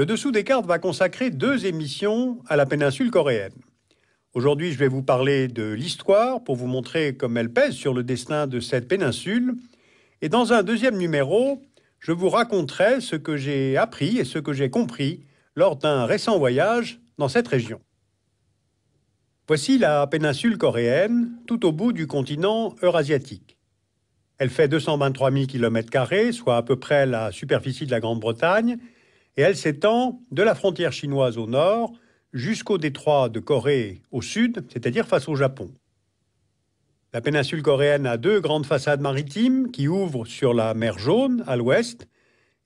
Le Dessous des cartes va consacrer deux émissions à la péninsule coréenne. Aujourd'hui, je vais vous parler de l'histoire pour vous montrer comme elle pèse sur le destin de cette péninsule. Et dans un deuxième numéro, je vous raconterai ce que j'ai appris et ce que j'ai compris lors d'un récent voyage dans cette région. Voici la péninsule coréenne, tout au bout du continent eurasiatique. Elle fait 223 000 km, soit à peu près la superficie de la Grande-Bretagne, et elle s'étend de la frontière chinoise au nord jusqu'au détroit de Corée au sud, c'est-à-dire face au Japon. La péninsule coréenne a deux grandes façades maritimes qui ouvrent sur la mer Jaune à l'ouest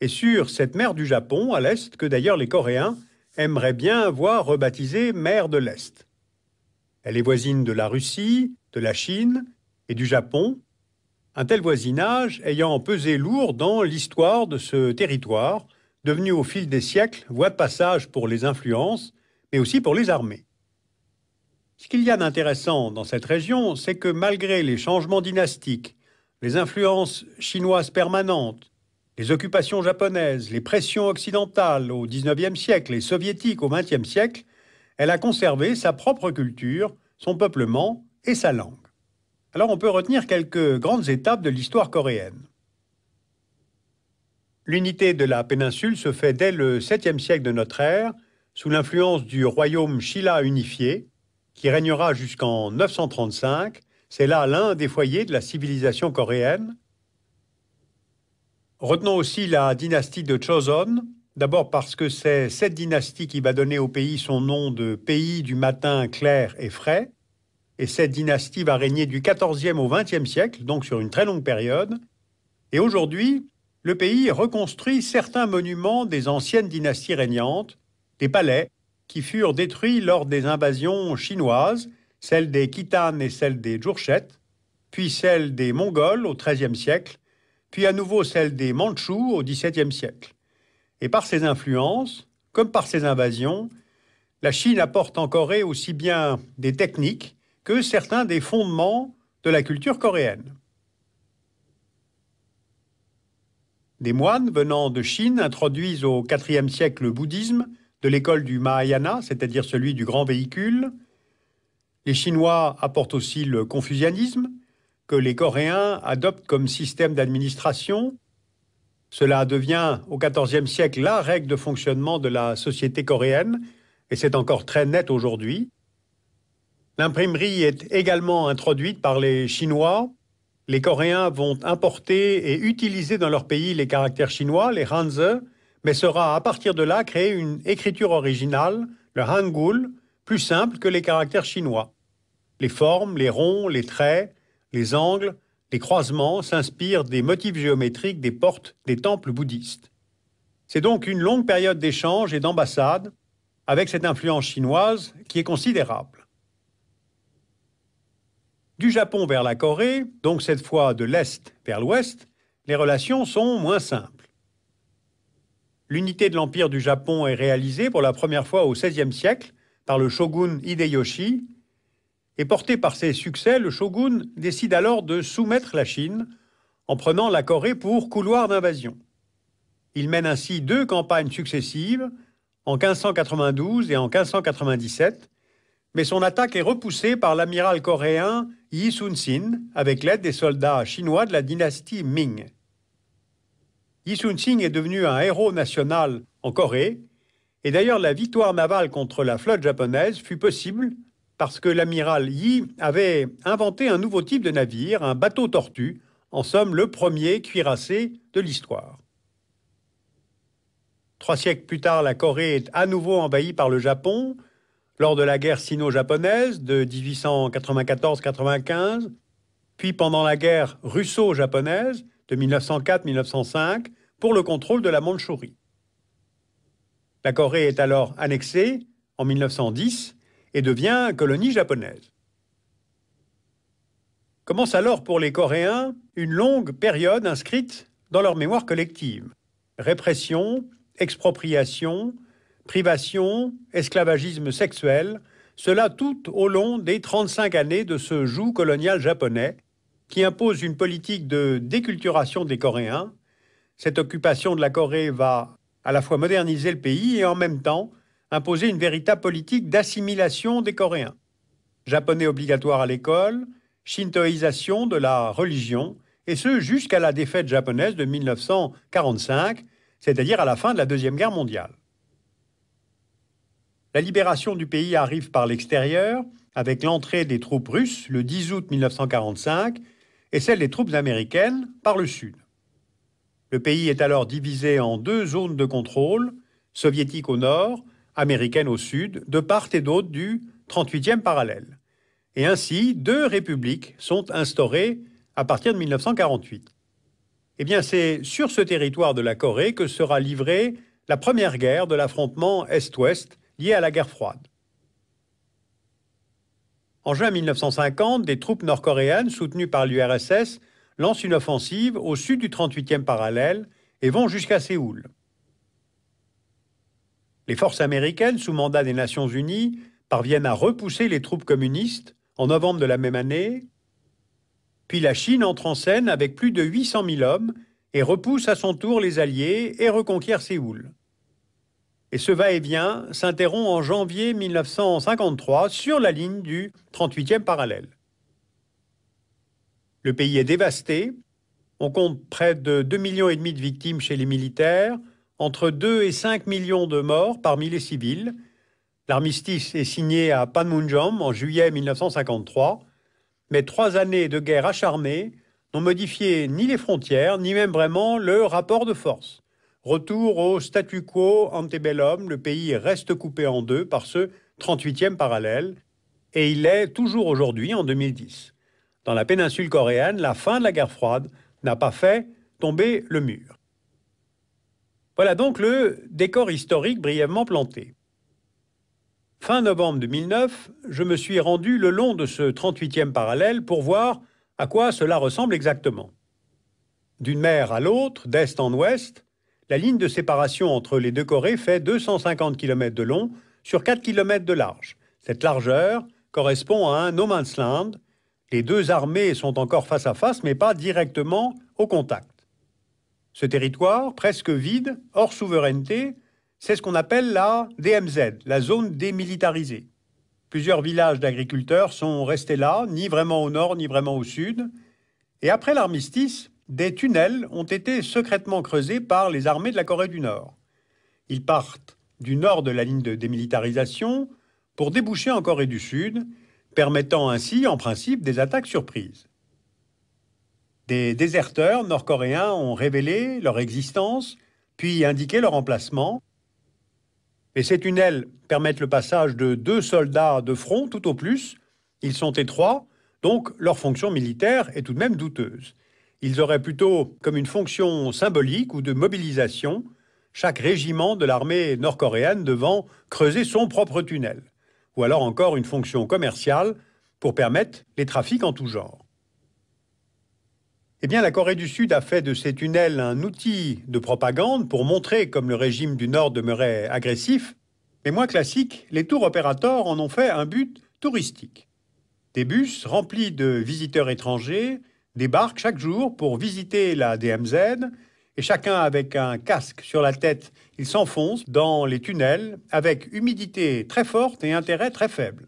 et sur cette mer du Japon à l'est que d'ailleurs les Coréens aimeraient bien voir rebaptisée mer de l'Est. Elle est voisine de la Russie, de la Chine et du Japon, un tel voisinage ayant pesé lourd dans l'histoire de ce territoire, devenue au fil des siècles voie de passage pour les influences, mais aussi pour les armées. Ce qu'il y a d'intéressant dans cette région, c'est que malgré les changements dynastiques, les influences chinoises permanentes, les occupations japonaises, les pressions occidentales au XIXe siècle et soviétiques au XXe siècle, elle a conservé sa propre culture, son peuplement et sa langue. Alors on peut retenir quelques grandes étapes de l'histoire coréenne. L'unité de la péninsule se fait dès le 7e siècle de notre ère, sous l'influence du royaume Shilla unifié, qui régnera jusqu'en 935. C'est là l'un des foyers de la civilisation coréenne. Retenons aussi la dynastie de Choson, d'abord parce que c'est cette dynastie qui va donner au pays son nom de pays du matin clair et frais, et cette dynastie va régner du 14e au 20e siècle, donc sur une très longue période. Et aujourd'hui, le pays reconstruit certains monuments des anciennes dynasties régnantes, des palais qui furent détruits lors des invasions chinoises, celles des Khitanes et celles des Djourchettes, puis celles des Mongols au XIIIe siècle, puis à nouveau celles des Mandchous au XVIIe siècle. Et par ces influences, comme par ces invasions, la Chine apporte en Corée aussi bien des techniques que certains des fondements de la culture coréenne. Des moines venant de Chine introduisent au IVe siècle le bouddhisme de l'école du Mahayana, c'est-à-dire celui du grand véhicule. Les Chinois apportent aussi le confucianisme, que les Coréens adoptent comme système d'administration. Cela devient au XIVe siècle la règle de fonctionnement de la société coréenne, et c'est encore très net aujourd'hui. L'imprimerie est également introduite par les Chinois, les Coréens vont importer et utiliser dans leur pays les caractères chinois, les Hanze, mais sera à partir de là créer une écriture originale, le Hangul, plus simple que les caractères chinois. Les formes, les ronds, les traits, les angles, les croisements s'inspirent des motifs géométriques des portes des temples bouddhistes. C'est donc une longue période d'échanges et d'ambassades avec cette influence chinoise qui est considérable. Du Japon vers la Corée, donc cette fois de l'Est vers l'Ouest, les relations sont moins simples. L'unité de l'Empire du Japon est réalisée pour la première fois au XVIe siècle par le shogun Hideyoshi, et porté par ses succès, le shogun décide alors de soumettre la Chine en prenant la Corée pour couloir d'invasion. Il mène ainsi deux campagnes successives, en 1592 et en 1597, mais son attaque est repoussée par l'amiral coréen Yi Sun-sin avec l'aide des soldats chinois de la dynastie Ming. Yi Sun-sin est devenu un héros national en Corée, et d'ailleurs la victoire navale contre la flotte japonaise fut possible parce que l'amiral Yi avait inventé un nouveau type de navire, un bateau tortue, en somme le premier cuirassé de l'histoire. Trois siècles plus tard, la Corée est à nouveau envahie par le Japon, lors de la guerre sino-japonaise de 1894-95, puis pendant la guerre russo-japonaise de 1904-1905 pour le contrôle de la Mandchourie. La Corée est alors annexée en 1910 et devient colonie japonaise. Commence alors pour les Coréens une longue période inscrite dans leur mémoire collective. Répression, expropriation, privation, esclavagisme sexuel, cela tout au long des 35 années de ce joug colonial japonais qui impose une politique de déculturation des Coréens. Cette occupation de la Corée va à la fois moderniser le pays et en même temps imposer une véritable politique d'assimilation des Coréens. Japonais obligatoire à l'école, shintoïsation de la religion, et ce jusqu'à la défaite japonaise de 1945, c'est-à-dire à la fin de la Deuxième Guerre mondiale. La libération du pays arrive par l'extérieur, avec l'entrée des troupes russes le 10 août 1945 et celle des troupes américaines par le sud. Le pays est alors divisé en deux zones de contrôle, soviétique au nord, américaine au sud, de part et d'autre du 38e parallèle. Et ainsi, deux républiques sont instaurées à partir de 1948. Eh bien, c'est sur ce territoire de la Corée que sera livrée la première guerre de l'affrontement Est-Ouest liées à la guerre froide. En juin 1950, des troupes nord-coréennes soutenues par l'URSS lancent une offensive au sud du 38e parallèle et vont jusqu'à Séoul. Les forces américaines, sous mandat des Nations Unies, parviennent à repousser les troupes communistes en novembre de la même année, puis la Chine entre en scène avec plus de 800 000 hommes et repousse à son tour les Alliés et reconquiert Séoul. Et ce va-et-vient s'interrompt en janvier 1953 sur la ligne du 38e parallèle. Le pays est dévasté. On compte près de 2,5 millions et demi de victimes chez les militaires, entre 2 et 5 millions de morts parmi les civils. L'armistice est signé à Panmunjom en juillet 1953, mais trois années de guerre acharnée n'ont modifié ni les frontières, ni même vraiment le rapport de force. Retour au statu quo antebellum, le pays reste coupé en deux par ce 38e parallèle, et il l'est toujours aujourd'hui en 2010. Dans la péninsule coréenne, la fin de la guerre froide n'a pas fait tomber le mur. Voilà donc le décor historique brièvement planté. Fin novembre 2009, je me suis rendu le long de ce 38e parallèle pour voir à quoi cela ressemble exactement. D'une mer à l'autre, d'est en ouest, la ligne de séparation entre les deux Corées fait 250 km de long sur 4 km de large. Cette largeur correspond à un no man's land. Les deux armées sont encore face à face, mais pas directement au contact. Ce territoire, presque vide, hors souveraineté, c'est ce qu'on appelle la DMZ, la zone démilitarisée. Plusieurs villages d'agriculteurs sont restés là, ni vraiment au nord, ni vraiment au sud. Et après l'armistice, des tunnels ont été secrètement creusés par les armées de la Corée du Nord. Ils partent du nord de la ligne de démilitarisation pour déboucher en Corée du Sud, permettant ainsi en principe des attaques surprises. Des déserteurs nord-coréens ont révélé leur existence, puis indiqué leur emplacement. Et ces tunnels permettent le passage de deux soldats de front tout au plus. Ils sont étroits, donc leur fonction militaire est tout de même douteuse. Ils auraient plutôt comme une fonction symbolique ou de mobilisation chaque régiment de l'armée nord-coréenne devant creuser son propre tunnel, ou alors encore une fonction commerciale pour permettre les trafics en tout genre. Eh bien, la Corée du Sud a fait de ces tunnels un outil de propagande pour montrer comme le régime du Nord demeurait agressif, mais moins classique, les tours opérateurs en ont fait un but touristique. Des bus remplis de visiteurs étrangers débarquent chaque jour pour visiter la DMZ et chacun avec un casque sur la tête, ils s'enfoncent dans les tunnels avec humidité très forte et intérêt très faible.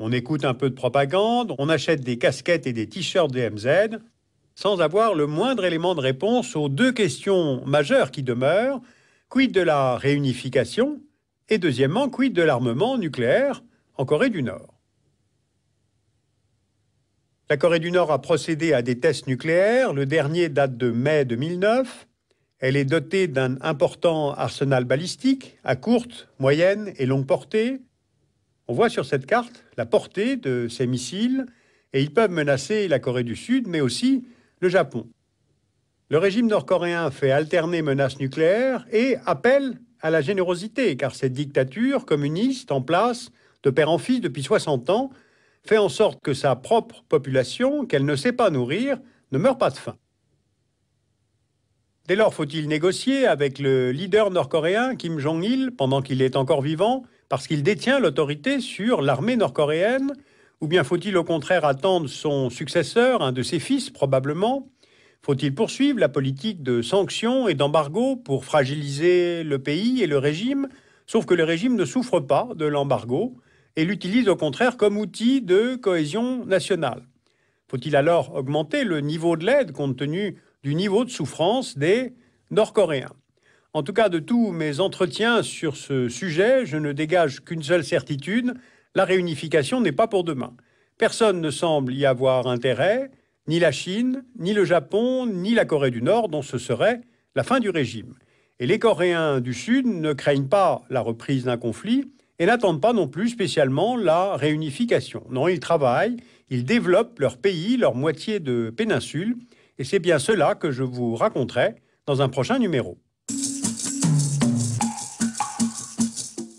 On écoute un peu de propagande, on achète des casquettes et des t-shirts DMZ sans avoir le moindre élément de réponse aux deux questions majeures qui demeurent. Quid de la réunification Et deuxièmement, quid de l'armement nucléaire en Corée du Nord la Corée du Nord a procédé à des tests nucléaires. Le dernier date de mai 2009. Elle est dotée d'un important arsenal balistique à courte, moyenne et longue portée. On voit sur cette carte la portée de ces missiles et ils peuvent menacer la Corée du Sud mais aussi le Japon. Le régime nord-coréen fait alterner menaces nucléaires et appelle à la générosité car cette dictature communiste en place de père en fils depuis 60 ans fait en sorte que sa propre population, qu'elle ne sait pas nourrir, ne meure pas de faim. Dès lors, faut-il négocier avec le leader nord-coréen Kim Jong-il pendant qu'il est encore vivant, parce qu'il détient l'autorité sur l'armée nord-coréenne Ou bien faut-il au contraire attendre son successeur, un de ses fils probablement Faut-il poursuivre la politique de sanctions et d'embargo pour fragiliser le pays et le régime Sauf que le régime ne souffre pas de l'embargo et l'utilise au contraire comme outil de cohésion nationale. Faut-il alors augmenter le niveau de l'aide compte tenu du niveau de souffrance des Nord-Coréens En tout cas, de tous mes entretiens sur ce sujet, je ne dégage qu'une seule certitude, la réunification n'est pas pour demain. Personne ne semble y avoir intérêt, ni la Chine, ni le Japon, ni la Corée du Nord, dont ce serait la fin du régime. Et les Coréens du Sud ne craignent pas la reprise d'un conflit, et n'attendent pas non plus spécialement la réunification. Non, ils travaillent, ils développent leur pays, leur moitié de péninsule, et c'est bien cela que je vous raconterai dans un prochain numéro.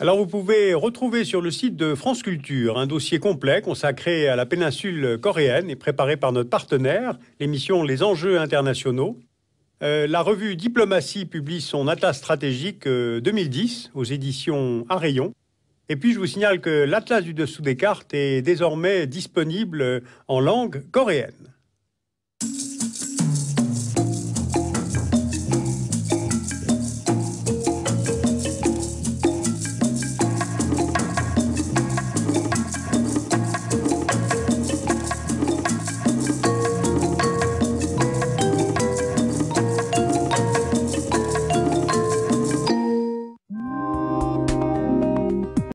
Alors vous pouvez retrouver sur le site de France Culture un dossier complet consacré à la péninsule coréenne et préparé par notre partenaire, l'émission Les enjeux internationaux. Euh, la revue Diplomatie publie son atlas stratégique 2010 euh, aux éditions Rayon. Et puis, je vous signale que l'Atlas du dessous des cartes est désormais disponible en langue coréenne.